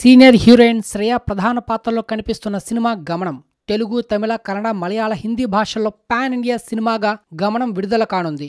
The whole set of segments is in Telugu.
సీనియర్ హీరోయిన్ శ్రేయ ప్రధాన పాత్రలో కనిపిస్తున్న సినిమా గమనం తెలుగు తమిళ కన్నడ మలయాళ హిందీ భాషల్లో పాన్ ఇండియా సినిమాగా గమనం విడుదల కానుంది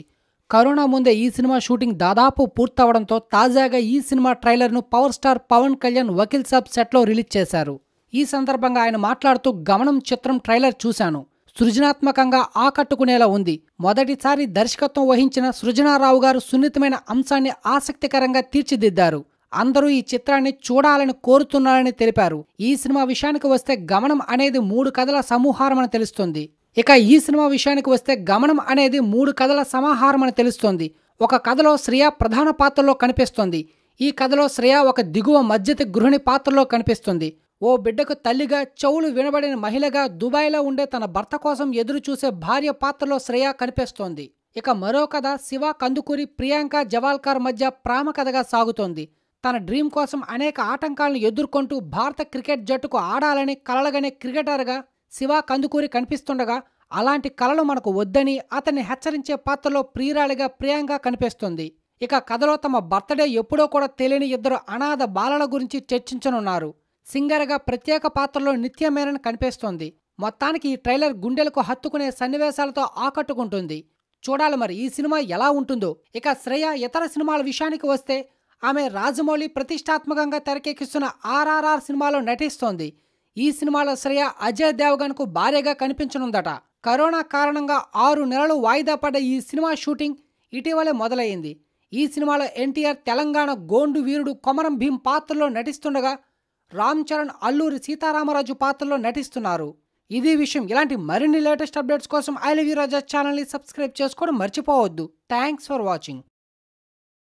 కరోనా ముందే ఈ సినిమా షూటింగ్ దాదాపు పూర్తవడంతో తాజాగా ఈ సినిమా ట్రైలర్ను పవర్ స్టార్ పవన్ కళ్యాణ్ వకీల్ సాబ్ సెట్లో రిలీజ్ చేశారు ఈ సందర్భంగా ఆయన మాట్లాడుతూ గమనం చిత్రం ట్రైలర్ చూశాను సృజనాత్మకంగా ఆకట్టుకునేలా ఉంది మొదటిసారి దర్శకత్వం వహించిన సృజనారావు గారు సున్నితమైన అంశాన్ని ఆసక్తికరంగా తీర్చిదిద్దారు అందరూ ఈ చిత్రాన్ని చూడాలని కోరుతున్నారని తెలిపారు ఈ సినిమా విషయానికి వస్తే గమనం అనేది మూడు కథల సమూహారం అని తెలుస్తుంది ఇక ఈ సినిమా విషయానికి వస్తే గమనం అనేది మూడు కథల సమాహారం అని తెలుస్తోంది ఒక కథలో శ్రేయ ప్రధాన పాత్రలో కనిపిస్తోంది ఈ కథలో శ్రేయ ఒక దిగువ మధ్యతి గృహిణి పాత్రలో కనిపిస్తుంది ఓ బిడ్డకు తల్లిగా చెవులు వినబడిన మహిళగా దుబాయ్లో ఉండే తన భర్త కోసం ఎదురు చూసే భార్య పాత్రలో శ్రేయ కనిపిస్తోంది ఇక మరో కథ శివ కందుకూరి ప్రియాంక జవాల్కర్ మధ్య ప్రామ కథగా సాగుతోంది తన డ్రీమ్ కోసం అనేక ఆటంకాలను ఎదుర్కొంటూ భారత క్రికెట్ జట్టుకు ఆడాలని కలలగనే క్రికెటర్గా శివ కందుకూరి కనిపిస్తుండగా అలాంటి కళలు మనకు వద్దని అతన్ని హెచ్చరించే పాత్రలో ప్రియురాలిగా ప్రియంగా కనిపిస్తుంది ఇక కథలో తమ బర్త్డే ఎప్పుడో కూడా తెలియని ఇద్దరు అనాథ బాలల గురించి చర్చించనున్నారు సింగర్గా ప్రత్యేక పాత్రలో నిత్యమేనని కనిపిస్తోంది మొత్తానికి ఈ ట్రైలర్ గుండెలకు హత్తుకునే సన్నివేశాలతో ఆకట్టుకుంటుంది చూడాలి మరి ఈ సినిమా ఎలా ఉంటుందో ఇక శ్రేయ ఇతర సినిమాల విషయానికి వస్తే ఆమె రాజమౌళి ప్రతిష్టాత్మకంగా తెరకెక్కిస్తున్న ఆర్ఆర్ఆర్ సినిమాలో నటిస్తోంది ఈ సినిమాలో శ్రేయ అజయ్ దేవగన్ కు భార్యగా కనిపించనుందట కరోనా కారణంగా ఆరు నెలలు వాయిదా పడ్డ ఈ సినిమా షూటింగ్ ఇటీవలే మొదలయ్యింది ఈ సినిమాలో ఎన్టీఆర్ తెలంగాణ గోండు వీరుడు కొమరం భీం పాత్రలో నటిస్తుండగా రామ్ చరణ్ అల్లూరి సీతారామరాజు పాత్రలో నటిస్తున్నారు ఇది విషయం ఇలాంటి మరిన్ని లేటెస్ట్ అప్డేట్స్ కోసం ఐ లవ్ యూ రాజా ఛానల్ని సబ్స్క్రైబ్ చేసుకోవడం మర్చిపోవద్దు థ్యాంక్స్ ఫర్ వాచింగ్